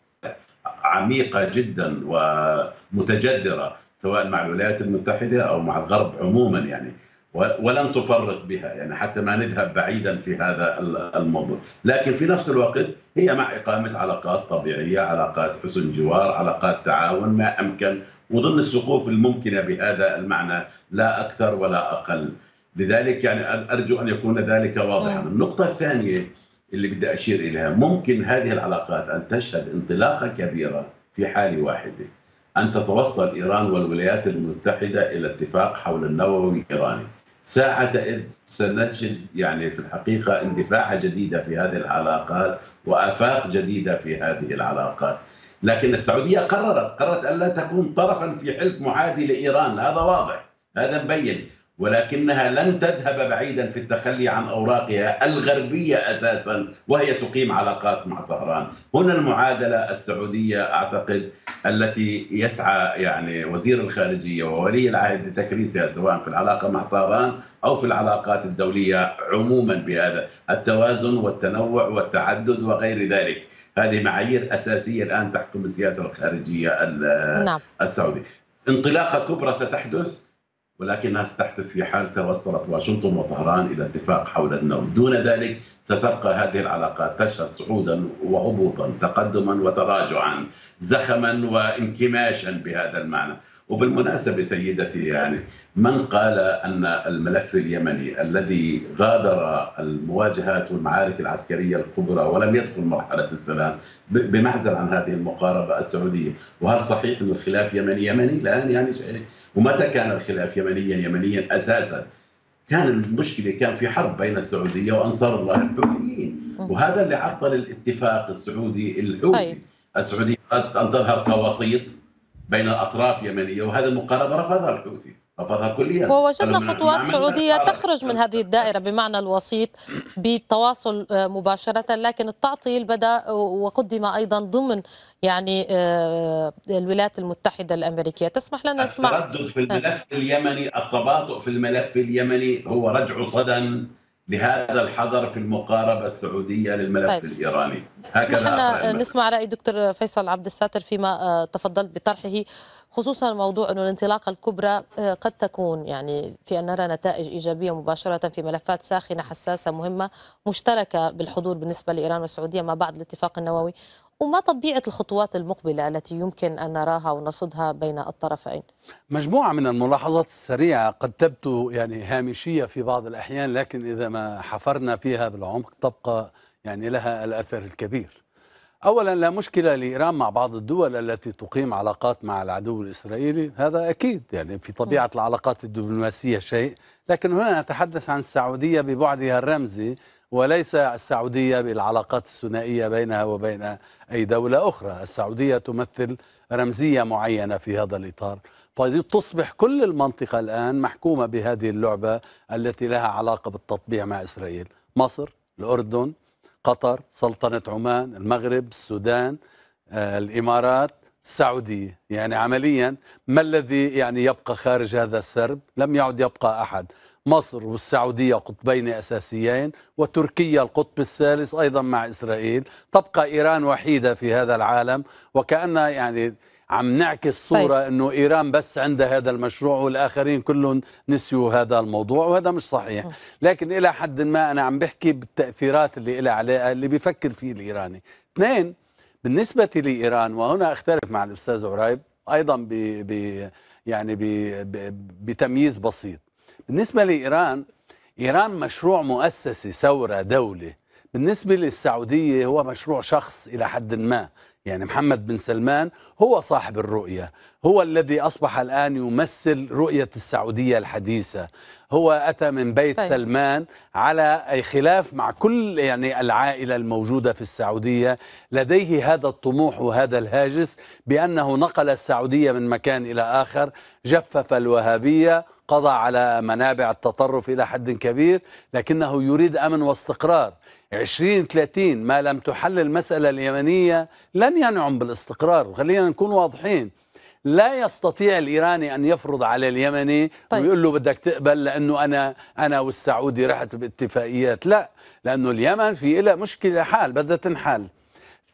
عميقة جدا ومتجذرة سواء مع الولايات المتحدة أو مع الغرب عموما يعني ولن تفرط بها يعني حتى ما نذهب بعيدا في هذا الموضوع لكن في نفس الوقت هي مع إقامة علاقات طبيعية علاقات حسن جوار علاقات تعاون ما أمكن وضمن السقوف الممكنة بهذا المعنى لا أكثر ولا أقل لذلك يعني أرجو أن يكون ذلك واضحا نعم. النقطة الثانية اللي بدي أشير إليها ممكن هذه العلاقات أن تشهد انطلاقة كبيرة في حالة واحدة أن تتوصل إيران والولايات المتحدة إلى اتفاق حول النووي الإيراني ساعد إذ سنجد يعني في الحقيقة اندفاعة جديدة في هذه العلاقات وآفاق جديدة في هذه العلاقات لكن السعودية قررت قررت ألا تكون طرفا في حلف معادي لإيران هذا واضح هذا مبين ولكنها لن تذهب بعيدا في التخلي عن اوراقها الغربيه اساسا وهي تقيم علاقات مع طهران، هنا المعادله السعوديه اعتقد التي يسعى يعني وزير الخارجيه وولي العهد لتكريسها سواء في العلاقه مع طهران او في العلاقات الدوليه عموما بهذا التوازن والتنوع والتعدد وغير ذلك، هذه معايير اساسيه الان تحكم السياسه الخارجيه نعم. السعوديه. انطلاقه كبرى ستحدث ولكنها ستحدث في حال توصلت واشنطن وطهران الى اتفاق حول النوم، دون ذلك ستبقى هذه العلاقات تشهد صعودا وهبوطا، تقدما وتراجعا، زخما وانكماشا بهذا المعنى، وبالمناسبه سيدتي يعني من قال ان الملف اليمني الذي غادر المواجهات والمعارك العسكريه الكبرى ولم يدخل مرحله السلام بمعزل عن هذه المقاربه السعوديه، وهل صحيح ان الخلاف يمني يمني؟ الان يعني ومتى كان الخلاف يمنيا يمنيا أساسا كان المشكلة كان في حرب بين السعودية وأنصار الله الحوثيين وهذا اللي عطل الاتفاق السعودي الحوثي طيب. السعودية قادت أن تظهر كوسيط بين الأطراف يمنية وهذا المقاربة رفضها الحوثي رفضها كليا ووجدنا خطوات سعوديه تخرج من هذه الدائره بمعنى الوسيط بالتواصل آه، مباشره لكن التعطيل بدا وقدم ايضا ضمن يعني آه، الولايات المتحده الامريكيه تسمح لنا نسمع التردد في نعم. الملف اليمني التباطؤ في الملف اليمني هو رجع صدى لهذا الحظر في المقاربه السعوديه للملف طيب. الايراني هكذا نسمع راي دكتور فيصل عبد الساتر فيما آه، تفضلت بطرحه خصوصا موضوع أنه الانطلاقة الكبرى آه، قد تكون يعني في أن نرى نتائج إيجابية مباشرة في ملفات ساخنة حساسة مهمة مشتركة بالحضور بالنسبة لإيران والسعودية ما بعد الاتفاق النووي وما طبيعة الخطوات المقبلة التي يمكن أن نراها ونصدها بين الطرفين مجموعة من الملاحظات السريعة قد تبدو يعني هامشية في بعض الأحيان لكن إذا ما حفرنا فيها بالعمق تبقى يعني لها الأثر الكبير اولا لا مشكله لايران مع بعض الدول التي تقيم علاقات مع العدو الاسرائيلي هذا اكيد يعني في طبيعه العلاقات الدبلوماسيه شيء لكن هنا نتحدث عن السعوديه ببعدها الرمزي وليس السعوديه بالعلاقات الثنائيه بينها وبين اي دوله اخرى السعوديه تمثل رمزيه معينه في هذا الاطار فتصبح طيب، كل المنطقه الان محكومه بهذه اللعبه التي لها علاقه بالتطبيع مع اسرائيل مصر الاردن قطر سلطنة عمان المغرب السودان آه، الإمارات السعودية يعني عمليا ما الذي يعني يبقى خارج هذا السرب لم يعد يبقى أحد مصر والسعودية قطبين أساسيين وتركيا القطب الثالث أيضا مع إسرائيل تبقى إيران وحيدة في هذا العالم وكأنها يعني عم نعكس طيب. صورة طيب. أنه إيران بس عندها هذا المشروع والآخرين كلهم نسيوا هذا الموضوع وهذا مش صحيح لكن إلى حد ما أنا عم بحكي بالتأثيرات اللي لها عليها اللي بيفكر فيه الإيراني اثنين بالنسبة لإيران وهنا أختلف مع الأستاذ عرايب أيضا ب ب يعني بي بي بتمييز بسيط بالنسبة لإيران إيران مشروع مؤسسي ثورة دولة بالنسبة للسعودية هو مشروع شخص إلى حد ما يعني محمد بن سلمان هو صاحب الرؤية هو الذي أصبح الآن يمثل رؤية السعودية الحديثة هو أتى من بيت طيب. سلمان على أي خلاف مع كل يعني العائلة الموجودة في السعودية لديه هذا الطموح وهذا الهاجس بأنه نقل السعودية من مكان إلى آخر جفف الوهابية قضى على منابع التطرف إلى حد كبير لكنه يريد أمن واستقرار 20 30 ما لم تحل المسألة اليمنية لن ينعم بالاستقرار وخلينا نكون واضحين لا يستطيع الايراني ان يفرض على اليمني طيب. ويقول له بدك تقبل لانه انا انا والسعودي رحت باتفاقيات لا لانه اليمن في لها مشكله حال بدها تنحل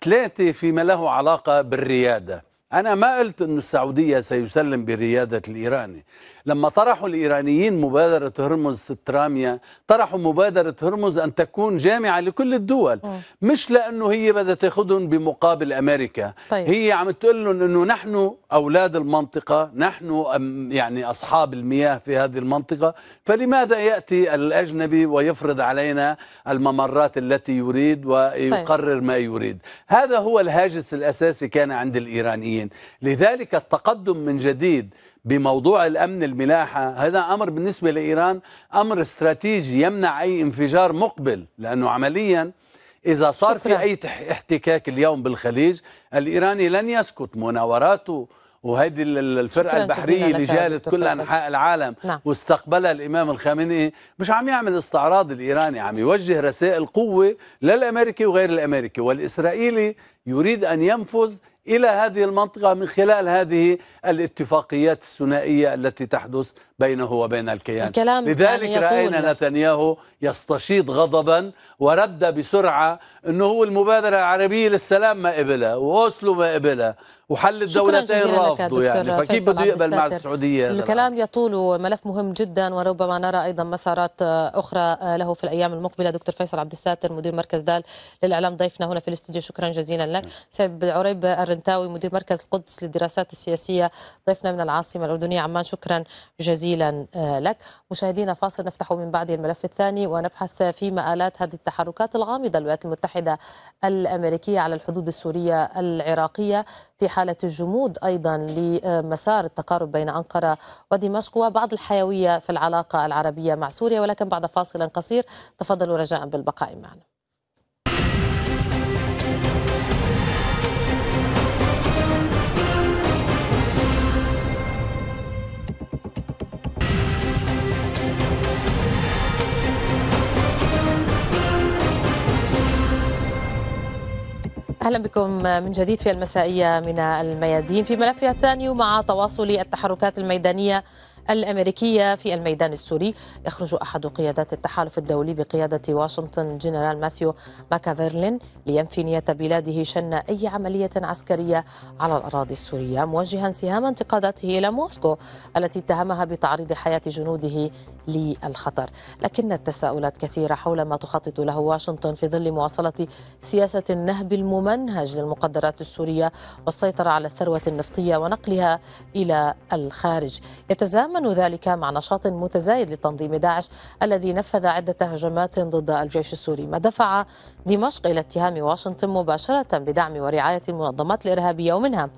ثلاثه فيما له علاقه بالرياده انا ما قلت انه السعوديه سيسلم برياده الايراني لما طرحوا الإيرانيين مبادرة هرمز ستراميا طرحوا مبادرة هرمز أن تكون جامعة لكل الدول م. مش لأنه هي بدها تاخذهم بمقابل أمريكا طيب. هي عم تقول لهم أنه نحن أولاد المنطقة نحن يعني أصحاب المياه في هذه المنطقة فلماذا يأتي الأجنبي ويفرض علينا الممرات التي يريد ويقرر ما يريد هذا هو الهاجس الأساسي كان عند الإيرانيين لذلك التقدم من جديد بموضوع الامن الملاحه هذا امر بالنسبه لايران امر استراتيجي يمنع اي انفجار مقبل لانه عمليا اذا صار شكرا. في اي احتكاك اليوم بالخليج الايراني لن يسكت مناوراته وهذه الفرقه البحريه اللي جالت كل انحاء العالم نعم. واستقبلها الامام الخامنئي مش عم يعمل استعراض الايراني عم يوجه رسائل قوه للامريكي وغير الامريكي والاسرائيلي يريد ان ينفذ إلى هذه المنطقة من خلال هذه الاتفاقيات الثنائية التي تحدث بينه وبين الكيان الكلام يعني لذلك يعني رأينا نتنياهو يستشيط غضبا ورد بسرعة أنه هو المبادرة العربية للسلام ما قبلها وأوسلو ما قبلها وحل الدولتين رافضوا يعني فكيف بده يقبل مع السعودية الكلام يطول وملف مهم جدا وربما نرى أيضا مسارات أخرى له في الأيام المقبلة دكتور فيصل عبد الساتر مدير مركز دال للإعلام ضيفنا هنا في الاستوديو شكرا جزيلا لك نعم. سيد عريب الرنتاوي مدير مركز القدس للدراسات السياسية ضيفنا من العاصمة الأردنية عمان شكرا جزيلا جزيلا آه، لك مشاهدينا فاصل نفتح من بعد الملف الثاني ونبحث في مآلات هذه التحركات الغامضة الولايات المتحدة الأمريكية على الحدود السورية العراقية في حالة الجمود أيضا لمسار التقارب بين أنقرة ودمشق وبعض الحيوية في العلاقة العربية مع سوريا ولكن بعد فاصل قصير تفضلوا رجاء بالبقاء معنا اهلا بكم من جديد في المسائيه من الميادين في ملفها الثاني ومع تواصل التحركات الميدانيه الأمريكية في الميدان السوري يخرج أحد قيادات التحالف الدولي بقيادة واشنطن جنرال ماثيو ماكافيرلين لينفي نية بلاده شن أي عملية عسكرية على الأراضي السورية موجها سهام انتقاداته إلى موسكو التي اتهمها بتعريض حياة جنوده للخطر لكن التساؤلات كثيرة حول ما تخطط له واشنطن في ظل مواصلة سياسة النهب الممنهج للمقدرات السورية والسيطرة على الثروة النفطية ونقلها إلى الخارج يتزامن يتضمن ذلك مع نشاط متزايد لتنظيم داعش الذي نفذ عدة هجمات ضد الجيش السوري ما دفع دمشق إلى اتهام واشنطن مباشرة بدعم ورعاية المنظمات الإرهابية ومنها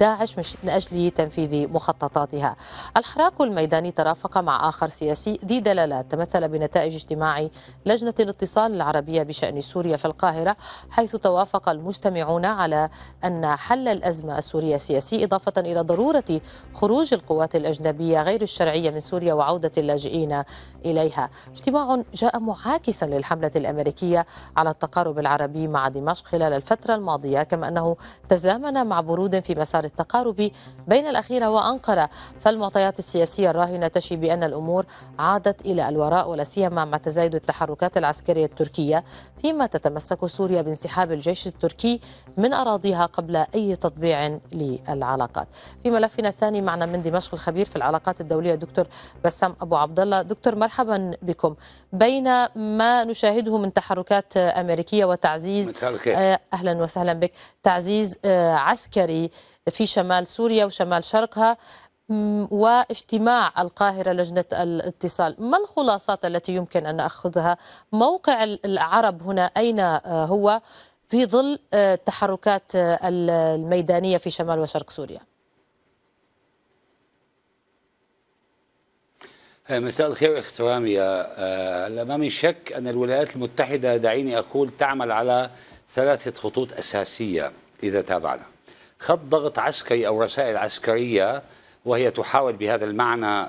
داعش من أجل تنفيذ مخططاتها الحراك الميداني ترافق مع آخر سياسي ذي دلالات تمثل بنتائج اجتماع لجنة الاتصال العربية بشأن سوريا في القاهرة حيث توافق المجتمعون على أن حل الأزمة السورية سياسي إضافة إلى ضرورة خروج القوات الأجنبية غير الشرعية من سوريا وعودة اللاجئين إليها اجتماع جاء معاكسا للحملة الأمريكية على التقارب العربي مع دمشق خلال الفترة الماضية كما أنه تزامن مع برود في مسار التقارب بين الأخيرة وأنقرة فالمعطيات السياسية الراهنة تشي بأن الأمور عادت إلى الوراء ولا سيما مع تزايد التحركات العسكرية التركية فيما تتمسك سوريا بانسحاب الجيش التركي من أراضيها قبل أي تطبيع للعلاقات في ملفنا الثاني معنا من دمشق الخبير في العلاقات الدولية الدوليه الدكتور بسام ابو عبد الله دكتور مرحبا بكم بين ما نشاهده من تحركات امريكيه وتعزيز آه، اهلا وسهلا بك تعزيز آه، عسكري في شمال سوريا وشمال شرقها واجتماع القاهرة لجنة الاتصال ما الخلاصات التي يمكن أن نأخذها موقع العرب هنا أين آه، هو في ظل التحركات الميدانية في شمال وشرق سوريا آه، مساء الخير واحترامي آه، آه، لا ما من شك أن الولايات المتحدة دعيني أقول تعمل على ثلاثة خطوط أساسية إذا تابعنا خط ضغط عسكري أو رسائل عسكرية وهي تحاول بهذا المعنى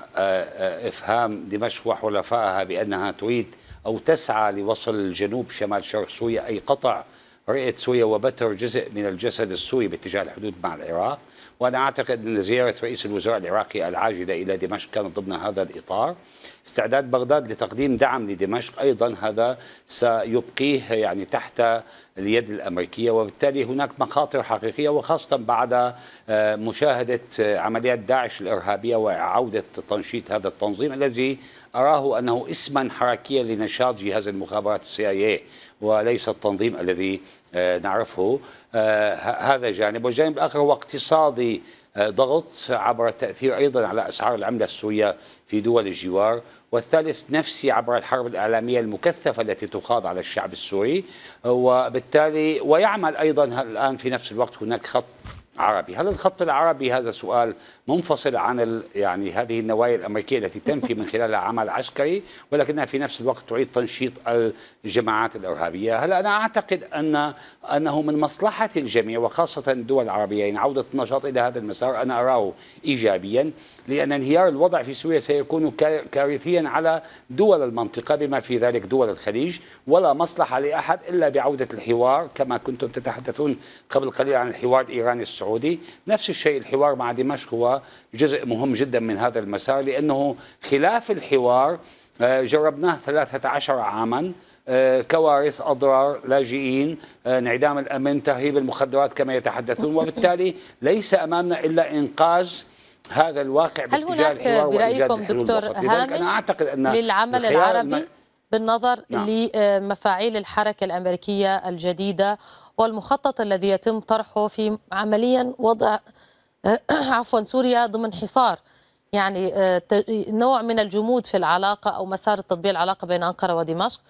إفهام دمشق وحلفائها بأنها تريد أو تسعى لوصل الجنوب شمال شرق سوريا أي قطع رئة سوريا وبتر جزء من الجسد السوري باتجاه الحدود مع العراق وأنا أعتقد أن زيارة رئيس الوزراء العراقي العاجلة إلى دمشق كانت ضمن هذا الإطار استعداد بغداد لتقديم دعم لدمشق أيضا هذا سيبقيه يعني تحت اليد الأمريكية وبالتالي هناك مخاطر حقيقية وخاصة بعد آه، مشاهدة آه، عمليات داعش الإرهابية وعودة تنشيط هذا التنظيم الذي أراه أنه اسما حركيا لنشاط جهاز المخابرات السي اي إيه وليس التنظيم الذي آه، نعرفه آه، هذا جانب والجانب الآخر هو اقتصادي آه، ضغط عبر التأثير أيضا على أسعار العملة السورية في دول الجوار والثالث نفسي عبر الحرب الإعلامية المكثفة التي تخاض على الشعب السوري وبالتالي ويعمل أيضا الآن في نفس الوقت هناك خط عربي هل الخط العربي هذا سؤال منفصل عن يعني هذه النوايا الامريكيه التي تنفي من خلالها عمل عسكري ولكنها في نفس الوقت تعيد تنشيط الجماعات الارهابيه، هلا انا اعتقد ان انه من مصلحه الجميع وخاصه الدول العربيه يعني عوده النشاط الى هذا المسار انا اراه ايجابيا لان انهيار الوضع في سوريا سيكون كارثيا على دول المنطقه بما في ذلك دول الخليج ولا مصلحه لاحد الا بعوده الحوار كما كنتم تتحدثون قبل قليل عن الحوار الايراني السعودي، نفس الشيء الحوار مع دمشق هو جزء مهم جدا من هذا المسار لأنه خلاف الحوار آه، جربناه 13 عاما آه، كوارث اضرار لاجئين آه، انعدام الامن تهريب المخدرات كما يتحدثون وبالتالي ليس امامنا الا انقاذ هذا الواقع هل هناك برايكم دكتور هامش أنا أعتقد أن للعمل العربي بالنظر نعم. لمفاعيل الحركه الامريكيه الجديده والمخطط الذي يتم طرحه في عمليا وضع [CLEARS THROAT] عفوا سوريا ضمن حصار يعني آه، نوع من الجمود في العلاقة أو مسار التطبيع العلاقة بين أنقرة ودمشق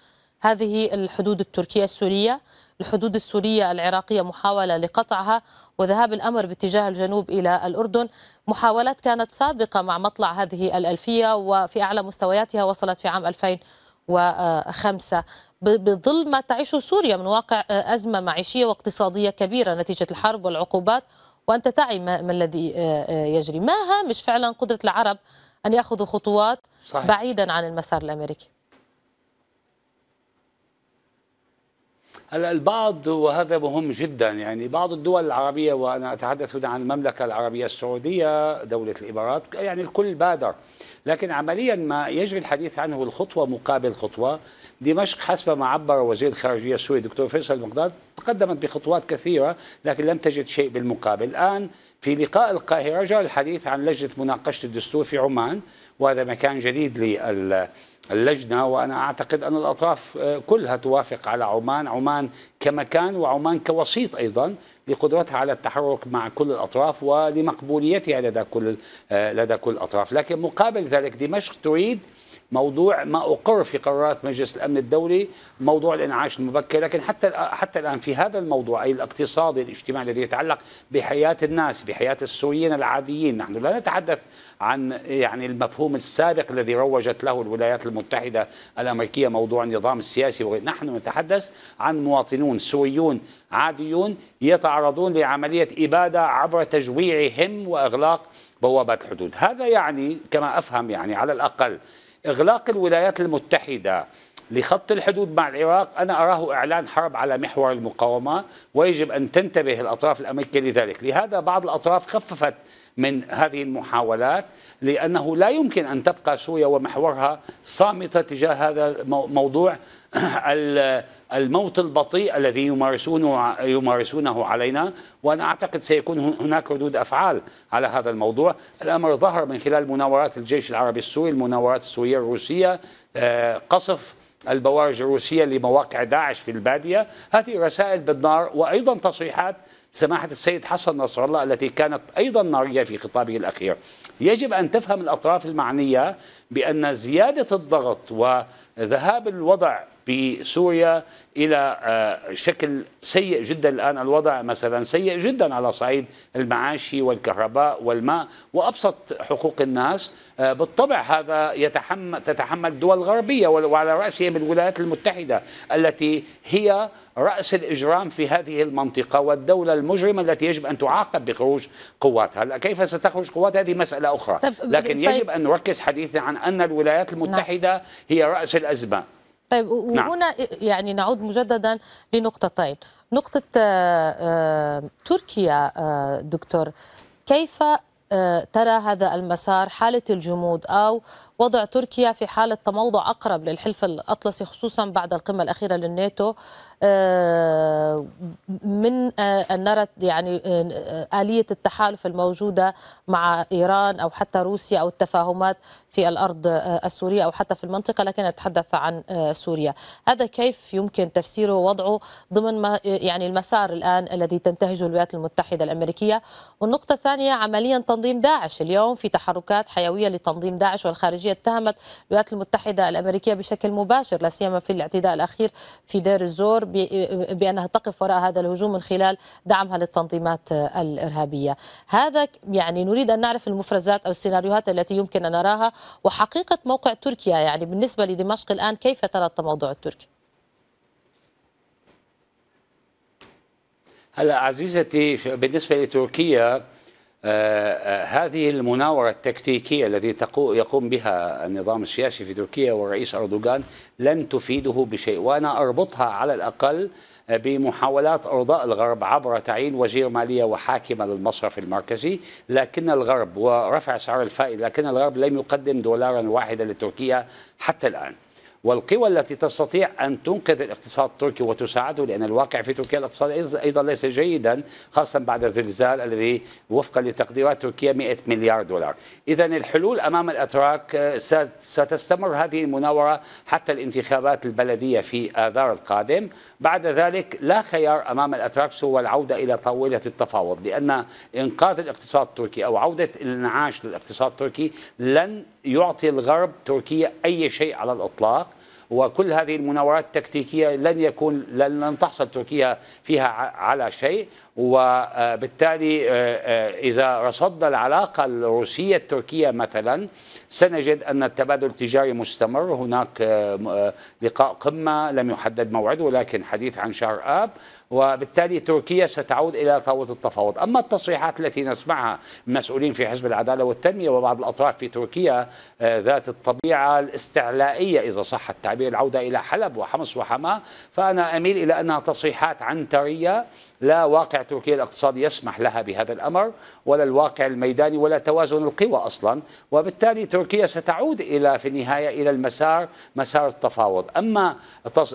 هذه الحدود التركية السورية الحدود السورية العراقية محاولة لقطعها وذهاب الأمر باتجاه الجنوب إلى الأردن محاولات كانت سابقة مع مطلع هذه الألفية وفي أعلى مستوياتها وصلت في عام 2005 بظل ما تعيشه سوريا من واقع آه، أزمة معيشية واقتصادية كبيرة نتيجة الحرب والعقوبات وأنت تعي ما الذي آه، آه، يجري ما هامش فعلا قدرة العرب أن يأخذوا خطوات صحيح. بعيدا عن المسار الأمريكي هلا البعض وهذا مهم جدا يعني بعض الدول العربيه وانا اتحدث هنا عن المملكه العربيه السعوديه دوله الامارات يعني الكل بادر لكن عمليا ما يجري الحديث عنه الخطوه مقابل خطوه دمشق حسب ما عبر وزير الخارجية السوري دكتور فيصل المقداد تقدمت بخطوات كثيرة لكن لم تجد شيء بالمقابل الآن في لقاء القاهرة جاء الحديث عن لجنة مناقشة الدستور في عمان وهذا مكان جديد للجنة وأنا أعتقد أن الأطراف آه، كلها توافق على عمان عمان كمكان وعمان كوسيط أيضا لقدرتها على التحرك مع كل الأطراف ولمقبوليتها لدى كل آه، لدى كل الأطراف لكن مقابل ذلك دمشق تريد موضوع ما اقر في قرارات مجلس الامن الدولي موضوع الانعاش المبكر لكن حتى حتى الان في هذا الموضوع اي الاقتصادي الاجتماعي الذي يتعلق بحياه الناس بحياه السوريين العاديين نحن لا نتحدث عن يعني المفهوم السابق الذي روجت له الولايات المتحده الامريكيه موضوع النظام السياسي وغير. نحن نتحدث عن مواطنون سوريون عاديون يتعرضون لعمليه اباده عبر تجويعهم واغلاق بوابات الحدود هذا يعني كما افهم يعني على الاقل إغلاق الولايات المتحدة لخط الحدود مع العراق أنا أراه إعلان حرب على محور المقاومة ويجب أن تنتبه الأطراف الأمريكية لذلك لهذا بعض الأطراف خففت من هذه المحاولات لأنه لا يمكن أن تبقى سوريا ومحورها صامتة تجاه هذا موضوع [CLEARS THROAT] الموت البطيء الذي يمارسونه يمارسونه علينا وانا اعتقد سيكون هناك ردود افعال على هذا الموضوع، الامر ظهر من خلال مناورات الجيش العربي السوري، المناورات السوريه الروسيه، آه، قصف البوارج الروسية لمواقع داعش في البادية هذه رسائل بالنار وأيضا تصريحات سماحة السيد حسن نصر الله التي كانت أيضا نارية في خطابه الأخير يجب أن تفهم الأطراف المعنية بأن زيادة الضغط وذهاب الوضع بسوريا الى آه، شكل سيء جدا الان الوضع مثلا سيء جدا على صعيد المعاشي والكهرباء والماء وابسط حقوق الناس آه، بالطبع هذا يتحمل تتحمل الدول الغربيه وعلى راسهم الولايات المتحده التي هي راس الاجرام في هذه المنطقه والدوله المجرمه التي يجب ان تعاقب بخروج قواتها، هلا كيف ستخرج قواتها هذه مساله اخرى، لكن طيب. يجب ان نركز حديثنا عن ان الولايات المتحده نعم. هي راس الازمه. طيب وهنا نعم. يعني نعود مجددا لنقطتين نقطة آه، آه، تركيا آه، دكتور كيف ترى هذا المسار حالة الجمود أو وضع تركيا في حالة تموضع أقرب للحلف الأطلسي خصوصا بعد القمة الأخيرة للناتو من أن نرى يعني آلية التحالف الموجودة مع إيران أو حتى روسيا أو التفاهمات في الأرض آه، السورية أو حتى في المنطقة لكن أتحدث عن آه، سوريا هذا كيف يمكن تفسيره ووضعه ضمن ما يعني المسار الآن الذي تنتهجه الولايات المتحدة الأمريكية والنقطة الثانية عمليا تنظيم داعش اليوم في تحركات حيوية لتنظيم داعش والخارجية اتهمت الولايات المتحدة الأمريكية بشكل مباشر لا سيما في الاعتداء الأخير في دير الزور بأنها تقف وراء هذا الهجوم من خلال دعمها للتنظيمات آه، الإرهابية هذا يعني نريد أن نعرف المفرزات أو السيناريوهات التي يمكن أن نراها وحقيقة موقع تركيا يعني بالنسبة لدمشق الآن كيف ترى التموضع التركي؟ هلا عزيزتي بالنسبة لتركيا آه، آه، هذه المناورة التكتيكية التي يقوم بها النظام السياسي في تركيا والرئيس أردوغان لن تفيده بشيء وأنا أربطها على الأقل بمحاولات ارضاء الغرب عبر تعيين وزير ماليه وحاكمه للمصرف المركزي لكن الغرب ورفع اسعار الفائده لكن الغرب لم يقدم دولارا واحدا لتركيا حتى الان والقوى التي تستطيع أن تنقذ الاقتصاد التركي وتساعده لأن الواقع في تركيا الاقتصاد أيضا ليس جيدا خاصة بعد الزلزال الذي وفقا لتقديرات تركيا 100 مليار دولار إذا الحلول أمام الأتراك آه، ستستمر هذه المناورة حتى الانتخابات البلدية في آذار القادم بعد ذلك لا خيار أمام الأتراك سوى العودة إلى طاولة التفاوض لأن إنقاذ الاقتصاد التركي أو عودة الانعاش للاقتصاد التركي لن يعطي الغرب تركيا أي شيء على الإطلاق وكل هذه المناورات التكتيكية لن يكون لن تحصل تركيا فيها على شيء وبالتالي آه، آه، إذا رصدنا العلاقة الروسية التركية مثلا سنجد أن التبادل التجاري مستمر هناك آه، لقاء قمة لم يحدد موعده ولكن حديث عن شهر آب وبالتالي تركيا ستعود الى طاوله التفاوض، اما التصريحات التي نسمعها من مسؤولين في حزب العداله والتنميه وبعض الاطراف في تركيا ذات الطبيعه الاستعلائيه اذا صح التعبير العوده الى حلب وحمص وحماه، فانا اميل الى انها تصريحات عنتريه لا واقع تركيا الاقتصادي يسمح لها بهذا الأمر ولا الواقع الميداني ولا توازن القوى أصلا وبالتالي تركيا ستعود إلى في النهاية إلى المسار مسار التفاوض أما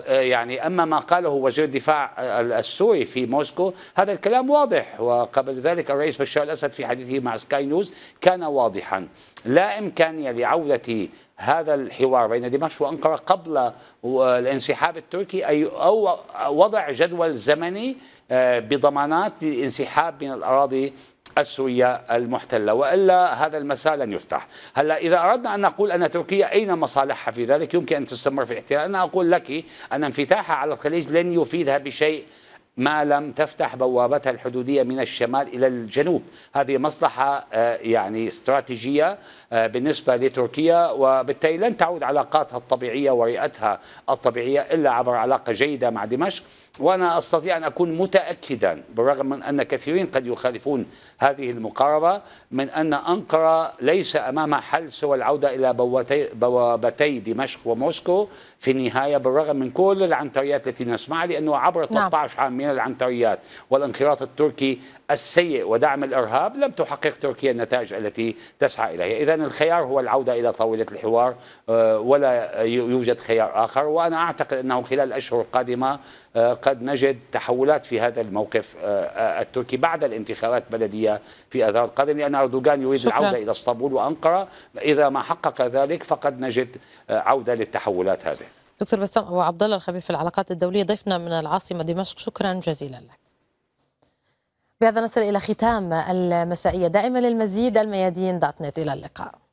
يعني أما ما قاله وزير الدفاع السوري في موسكو هذا الكلام واضح وقبل ذلك الرئيس بشار الأسد في حديثه مع سكاي نيوز كان واضحا لا إمكانية لعودة هذا الحوار بين دمشق وأنقرة قبل الانسحاب التركي أي أو وضع جدول زمني آه، بضمانات للانسحاب من الأراضي السورية المحتلة وإلا هذا المساء لن يفتح هلا إذا أردنا أن نقول أن تركيا أين مصالحها في ذلك يمكن أن تستمر في الاحتلال أنا أقول لك أن انفتاحها على الخليج لن يفيدها بشيء ما لم تفتح بوابتها الحدودية من الشمال إلى الجنوب هذه مصلحة آه، يعني استراتيجية آه، بالنسبة لتركيا وبالتالي لن تعود علاقاتها الطبيعية ورئتها الطبيعية إلا عبر علاقة جيدة مع دمشق وأنا أستطيع أن أكون متأكدا بالرغم من أن كثيرين قد يخالفون هذه المقاربة من أن أنقرة ليس أمامها حل سوى العودة إلى بوابتي دمشق وموسكو في النهاية بالرغم من كل العنتريات التي نسمعها لأنه عبر 13 نعم. عام من العنتريات والانخراط التركي السيء ودعم الإرهاب لم تحقق تركيا النتائج التي تسعى إليها إذا الخيار هو العودة إلى طاولة الحوار آه، ولا يوجد خيار آخر وأنا أعتقد أنه خلال الأشهر القادمة آه، قد نجد تحولات في هذا الموقف آه، آه، التركي بعد الانتخابات بلدية في أذار القادم لأن أردوغان يريد شكرا. العودة إلى اسطنبول وأنقرة إذا ما حقق ذلك فقد نجد عودة للتحولات هذه دكتور بسام أبو عبد الله الخبير في العلاقات الدولية ضيفنا من العاصمة دمشق شكرا جزيلا لك بهذا نصل إلى ختام المسائية دائما للمزيد الميادين دات نت إلى اللقاء